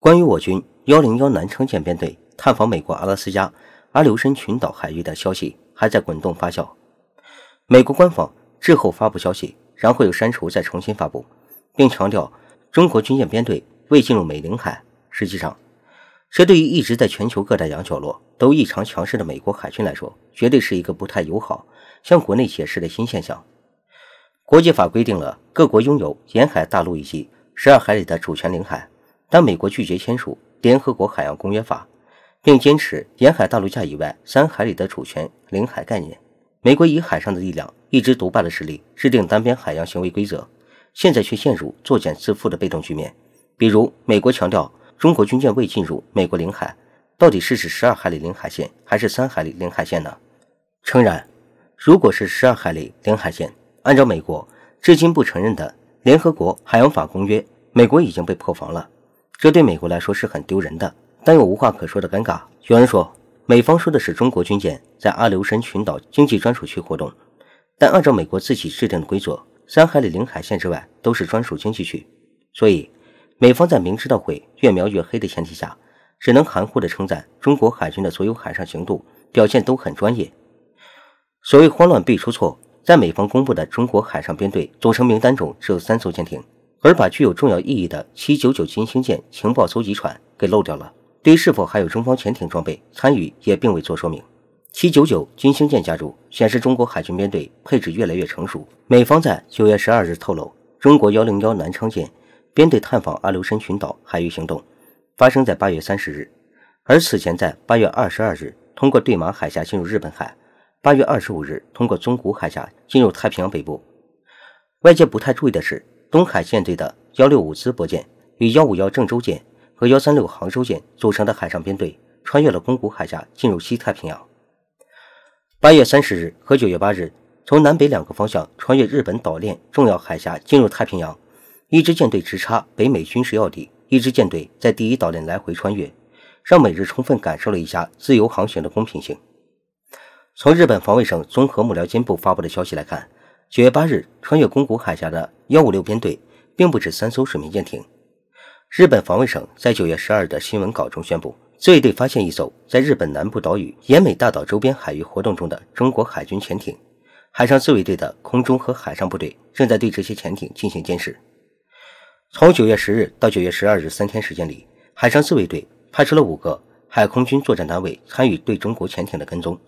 关于我军幺零幺南昌舰编队探访美国阿拉斯加阿留申群岛海域的消息还在滚动发酵。美国官方滞后发布消息，然后又删除再重新发布，并强调中国军舰编队未进入美领海。实际上，这对于一直在全球各大洋角落都异常强势的美国海军来说，绝对是一个不太友好、向国内解释的新现象。国际法规定了各国拥有沿海大陆以及十二海里的主权领海。当美国拒绝签署《联合国海洋公约法》，并坚持沿海大陆架以外三海里的主权领海概念，美国以海上的力量、一支独霸的实力制定单边海洋行为规则，现在却陷入作茧自缚的被动局面。比如，美国强调中国军舰未进入美国领海，到底是指十二海里领海线还是三海里领海线呢？诚然，如果是十二海里领海线，按照美国至今不承认的《联合国海洋法公约》，美国已经被破防了。这对美国来说是很丢人的，但又无话可说的尴尬。有人说，美方说的是中国军舰在阿留申群岛经济专属区活动，但按照美国自己制定的规则，三海里领海线之外都是专属经济区，所以美方在明知道会越描越黑的前提下，只能含糊的称赞中国海军的所有海上行动表现都很专业。所谓慌乱必出错，在美方公布的中国海上编队组成名单中，只有三艘舰艇。而把具有重要意义的七九九金星舰情报搜集船给漏掉了，对是否还有中方潜艇装备参与也并未做说明。七九九金星舰加入显示中国海军编队配置越来越成熟。美方在九月十二日透露，中国幺零幺南昌舰编队探访阿留申群岛海域行动发生在八月三十日，而此前在八月二十二日通过对马海峡进入日本海，八月二十五日通过宗谷海峡进入太平洋北部。外界不太注意的是。东海舰队的幺六五淄博舰、与幺五幺郑州舰和幺三六杭州舰组成的海上编队，穿越了宫古海峡，进入西太平洋。八月三十日和九月八日，从南北两个方向穿越日本岛链重要海峡，进入太平洋。一支舰队直插北美军事要地，一支舰队在第一岛链来回穿越，让美日充分感受了一下自由航行的公平性。从日本防卫省综合幕僚监部发布的消息来看。九月八日，穿越宫古海峡的幺五六编队，并不止三艘水面舰艇。日本防卫省在九月十二的新闻稿中宣布，自卫队发现一艘在日本南部岛屿岩美大岛周边海域活动中的中国海军潜艇。海上自卫队的空中和海上部队正在对这些潜艇进行监视。从九月十日到九月十二日三天时间里，海上自卫队派出了五个海空军作战单位参与对中国潜艇的跟踪，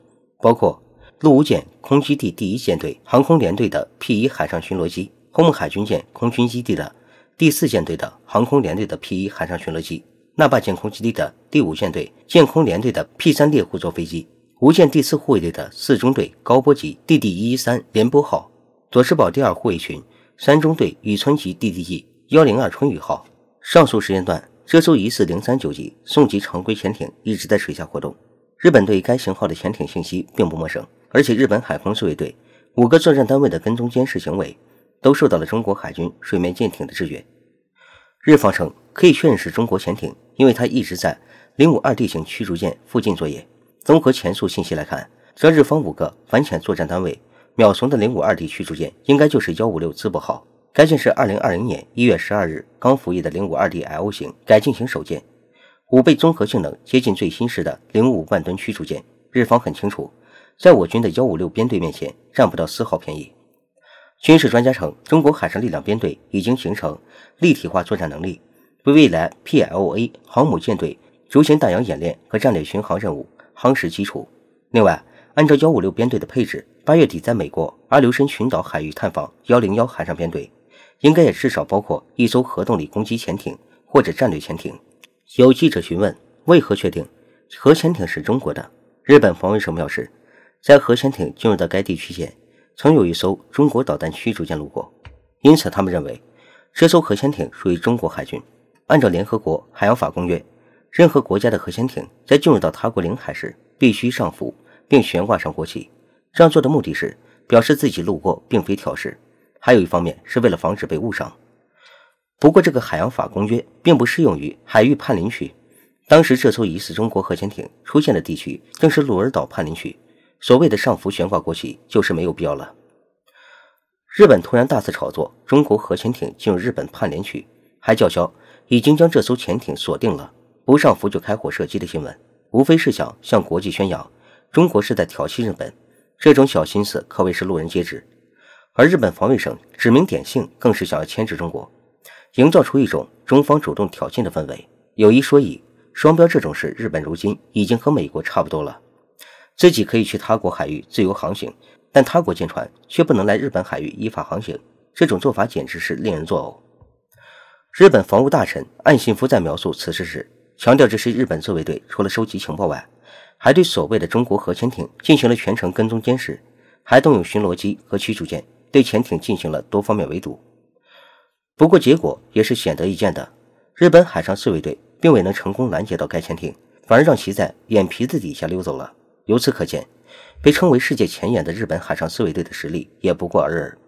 包括。陆无舰空基地第一舰队航空联队的 P 一海上巡逻机，轰木海军舰空军基地的第四舰队的航空联队的 P 一海上巡逻机，那霸舰空基地的第五舰队舰空联队的 P 三猎户座飞机，无舰第四护卫队的四中队高波级 DD 一一三联播号，佐世保第二护卫群三中队宇村级 DDG 幺零二春雨号。上述时间段，这艘疑似零三九级送级常规潜艇一直在水下活动。日本对该型号的潜艇信息并不陌生，而且日本海空自卫队五个作战单位的跟踪监视行为，都受到了中国海军水面舰艇的制约。日方称可以确认是中国潜艇，因为它一直在零五二 D 型驱逐舰附近作业。综合前述信息来看，则日方五个反潜作战单位秒怂的零五二 D 驱逐舰，应该就是幺五六淄博号。该舰是二零二零年一月十二日刚服役的零五二 D L 型改进型首舰。五倍综合性能接近最新式的零五万吨驱逐舰，日方很清楚，在我军的幺五六编队面前占不到丝毫便宜。军事专家称，中国海上力量编队已经形成立体化作战能力，为未来 PLA 航母舰队逐行大洋演练和战略巡航任务夯实基础。另外，按照幺五六编队的配置，八月底在美国阿留申群岛海域探访幺零幺海上编队，应该也至少包括一艘核动力攻击潜艇或者战略潜艇。有记者询问为何确定核潜艇是中国的，日本防卫省表示，在核潜艇进入到该地区前，曾有一艘中国导弹驱逐舰路过，因此他们认为这艘核潜艇属于中国海军。按照联合国海洋法公约，任何国家的核潜艇在进入到他国领海时，必须上浮并悬挂上国旗。这样做的目的是表示自己路过并非挑事，还有一方面是为了防止被误伤。不过，这个海洋法公约并不适用于海域判领区。当时这艘疑似中国核潜艇出现的地区正是鹿儿岛判领区，所谓的上浮悬挂国旗就是没有必要了。日本突然大肆炒作中国核潜艇进入日本判林区，还叫嚣已经将这艘潜艇锁定了，不上浮就开火射击的新闻，无非是想向国际宣扬中国是在挑衅日本。这种小心思可谓是路人皆知，而日本防卫省指名点姓，更是想要牵制中国。营造出一种中方主动挑衅的氛围。有一说一，双标这种事，日本如今已经和美国差不多了。自己可以去他国海域自由航行，但他国舰船却不能来日本海域依法航行，这种做法简直是令人作呕。日本防务大臣岸信夫在描述此事时，强调这是日本自卫队除了收集情报外，还对所谓的中国核潜艇进行了全程跟踪监视，还动用巡逻机和驱逐舰对潜艇进行了多方面围堵。不过，结果也是显而易见的，日本海上自卫队并未能成功拦截到该潜艇，反而让其在眼皮子底下溜走了。由此可见，被称为世界前沿的日本海上自卫队的实力也不过尔尔，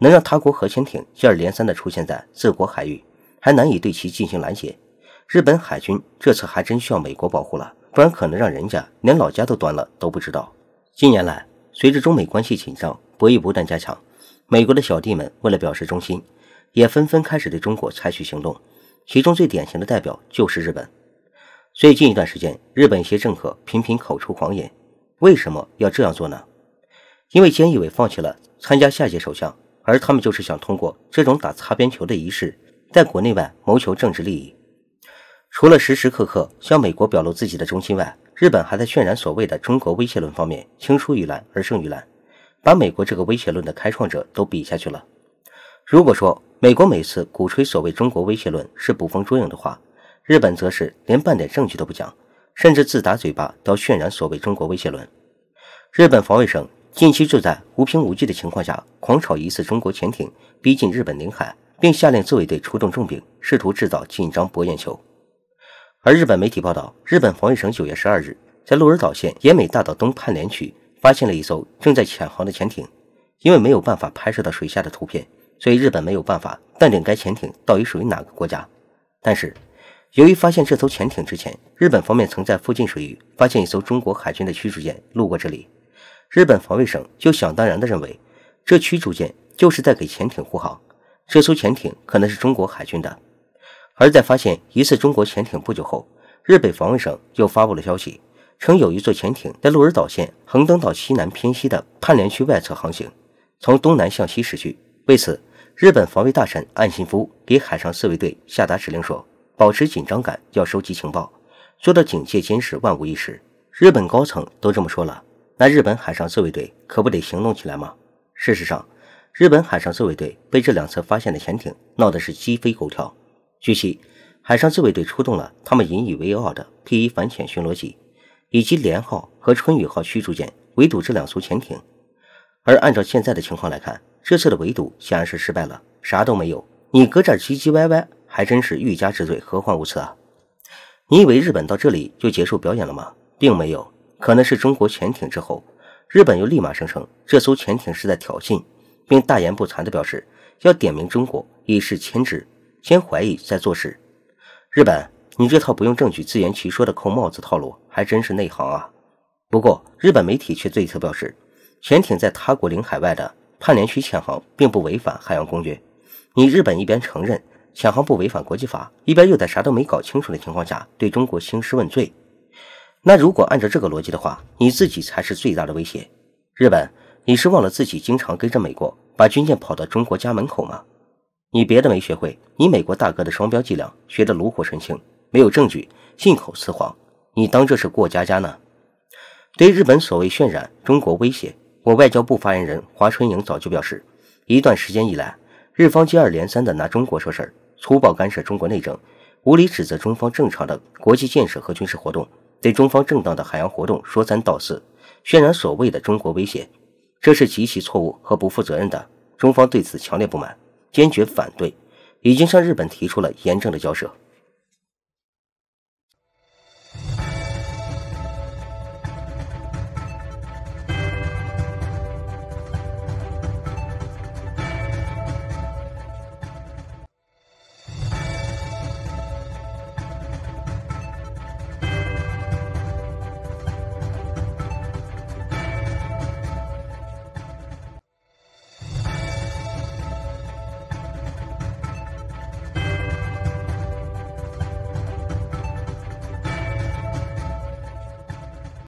能让他国核潜艇接二连三地出现在自国海域，还难以对其进行拦截。日本海军这次还真需要美国保护了，不然可能让人家连老家都端了都不知道。近年来，随着中美关系紧张，博弈不断加强，美国的小弟们为了表示忠心。也纷纷开始对中国采取行动，其中最典型的代表就是日本。最近一段时间，日本一些政客频频口出狂言。为什么要这样做呢？因为菅义伟放弃了参加下届首相，而他们就是想通过这种打擦边球的仪式，在国内外谋求政治利益。除了时时刻刻向美国表露自己的忠心外，日本还在渲染所谓的“中国威胁论”方面，青出于蓝而胜于蓝，把美国这个威胁论的开创者都比下去了。如果说，美国每次鼓吹所谓中国威胁论是捕风捉影的话，日本则是连半点证据都不讲，甚至自打嘴巴，到渲染所谓中国威胁论。日本防卫省近期就在无凭无据的情况下狂炒一次中国潜艇逼近日本领海，并下令自卫队出动重兵，试图制造紧张博眼球。而日本媒体报道，日本防卫省九月十二日在鹿儿岛县岩美大岛东畔连区发现了一艘正在潜航的潜艇，因为没有办法拍摄到水下的图片。所以日本没有办法断定该潜艇到底属于哪个国家，但是，由于发现这艘潜艇之前，日本方面曾在附近水域发现一艘中国海军的驱逐舰路过这里，日本防卫省就想当然地认为，这驱逐舰就是在给潜艇护航，这艘潜艇可能是中国海军的。而在发现疑似中国潜艇不久后，日本防卫省又发布了消息，称有一座潜艇在鹿儿岛县横登岛西南偏西的磐连区外侧航行，从东南向西驶去，为此。日本防卫大臣岸信夫给海上自卫队下达指令说：“保持紧张感，要收集情报，做到警戒监视，万无一失。”日本高层都这么说了，那日本海上自卫队可不得行动起来吗？事实上，日本海上自卫队被这两次发现的潜艇闹得是鸡飞狗跳。据悉，海上自卫队出动了他们引以为傲的 P 一反潜巡逻机，以及连号和春雨号驱逐舰，围堵这两艘潜艇。而按照现在的情况来看，这次的围堵显然是失败了，啥都没有。你搁这唧唧歪歪，还真是欲加之罪，何患无辞啊！你以为日本到这里就结束表演了吗？并没有，可能是中国潜艇之后，日本又立马声称这艘潜艇是在挑衅，并大言不惭的表示要点名中国以示牵制，先怀疑再做事。日本，你这套不用证据自圆其说的扣帽子套路，还真是内行啊！不过日本媒体却对此表示。潜艇在他国领海外的叛联区潜航，并不违反海洋公约。你日本一边承认潜航不违反国际法，一边又在啥都没搞清楚的情况下对中国兴师问罪。那如果按照这个逻辑的话，你自己才是最大的威胁。日本，你是忘了自己经常跟着美国把军舰跑到中国家门口吗？你别的没学会，你美国大哥的双标伎俩学得炉火纯青，没有证据信口雌黄，你当这是过家家呢？对日本所谓渲染中国威胁。我外交部发言人华春莹早就表示，一段时间以来，日方接二连三的拿中国说事儿，粗暴干涉中国内政，无理指责中方正常的国际建设和军事活动，对中方正当的海洋活动说三道四，渲染所谓的中国威胁，这是极其错误和不负责任的。中方对此强烈不满，坚决反对，已经向日本提出了严正的交涉。